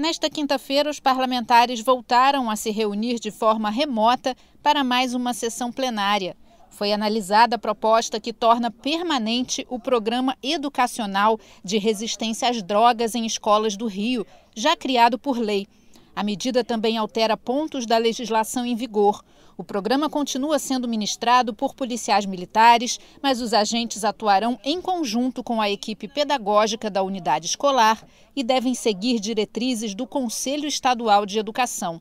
Nesta quinta-feira, os parlamentares voltaram a se reunir de forma remota para mais uma sessão plenária. Foi analisada a proposta que torna permanente o programa educacional de resistência às drogas em escolas do Rio, já criado por lei. A medida também altera pontos da legislação em vigor. O programa continua sendo ministrado por policiais militares, mas os agentes atuarão em conjunto com a equipe pedagógica da unidade escolar e devem seguir diretrizes do Conselho Estadual de Educação.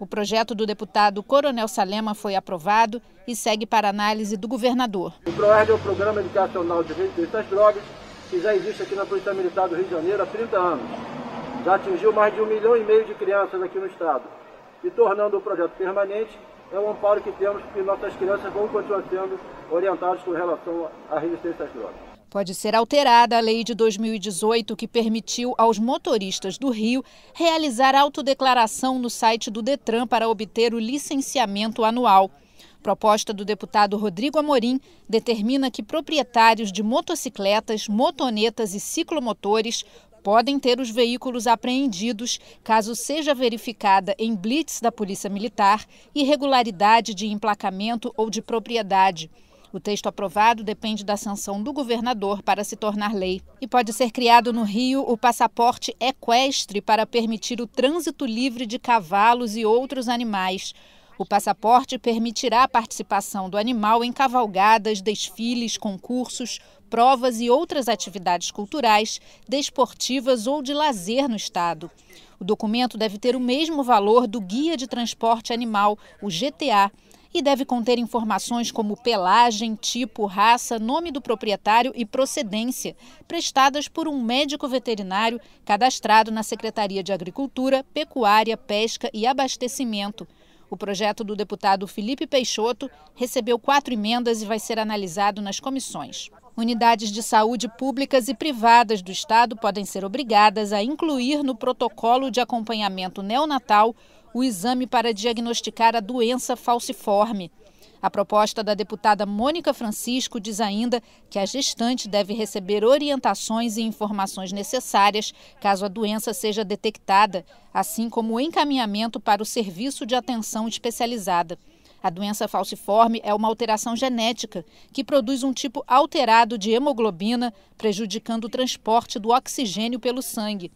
O projeto do deputado Coronel Salema foi aprovado e segue para análise do governador. O PROERD é o Programa Educacional de Resistência às Drogas, que já existe aqui na Polícia Militar do Rio de Janeiro há 30 anos. Já atingiu mais de um milhão e meio de crianças aqui no estado. E tornando o projeto permanente, é um amparo que temos que nossas crianças vão continuar sendo orientadas com relação à resistência às drogas. Pode ser alterada a lei de 2018 que permitiu aos motoristas do Rio realizar autodeclaração no site do Detran para obter o licenciamento anual. Proposta do deputado Rodrigo Amorim determina que proprietários de motocicletas, motonetas e ciclomotores podem ter os veículos apreendidos caso seja verificada em blitz da Polícia Militar irregularidade de emplacamento ou de propriedade. O texto aprovado depende da sanção do governador para se tornar lei. E pode ser criado no Rio o passaporte equestre para permitir o trânsito livre de cavalos e outros animais. O passaporte permitirá a participação do animal em cavalgadas, desfiles, concursos, provas e outras atividades culturais, desportivas ou de lazer no estado. O documento deve ter o mesmo valor do Guia de Transporte Animal, o GTA, e deve conter informações como pelagem, tipo, raça, nome do proprietário e procedência, prestadas por um médico veterinário cadastrado na Secretaria de Agricultura, Pecuária, Pesca e Abastecimento o projeto do deputado Felipe Peixoto recebeu quatro emendas e vai ser analisado nas comissões. Unidades de saúde públicas e privadas do Estado podem ser obrigadas a incluir no protocolo de acompanhamento neonatal o exame para diagnosticar a doença falciforme. A proposta da deputada Mônica Francisco diz ainda que a gestante deve receber orientações e informações necessárias caso a doença seja detectada, assim como o encaminhamento para o serviço de atenção especializada. A doença falciforme é uma alteração genética que produz um tipo alterado de hemoglobina, prejudicando o transporte do oxigênio pelo sangue.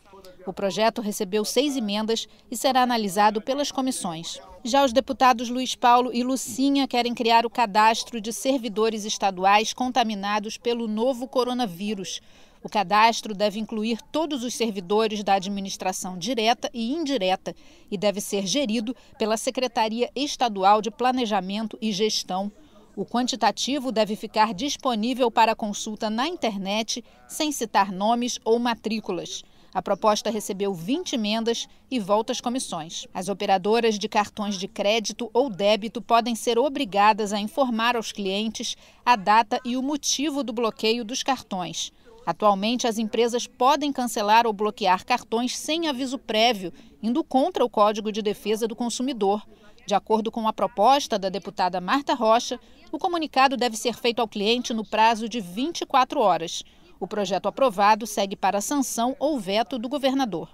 O projeto recebeu seis emendas e será analisado pelas comissões. Já os deputados Luiz Paulo e Lucinha querem criar o cadastro de servidores estaduais contaminados pelo novo coronavírus. O cadastro deve incluir todos os servidores da administração direta e indireta e deve ser gerido pela Secretaria Estadual de Planejamento e Gestão. O quantitativo deve ficar disponível para consulta na internet, sem citar nomes ou matrículas. A proposta recebeu 20 emendas e volta às comissões. As operadoras de cartões de crédito ou débito podem ser obrigadas a informar aos clientes a data e o motivo do bloqueio dos cartões. Atualmente, as empresas podem cancelar ou bloquear cartões sem aviso prévio, indo contra o Código de Defesa do Consumidor. De acordo com a proposta da deputada Marta Rocha, o comunicado deve ser feito ao cliente no prazo de 24 horas. O projeto aprovado segue para sanção ou veto do governador.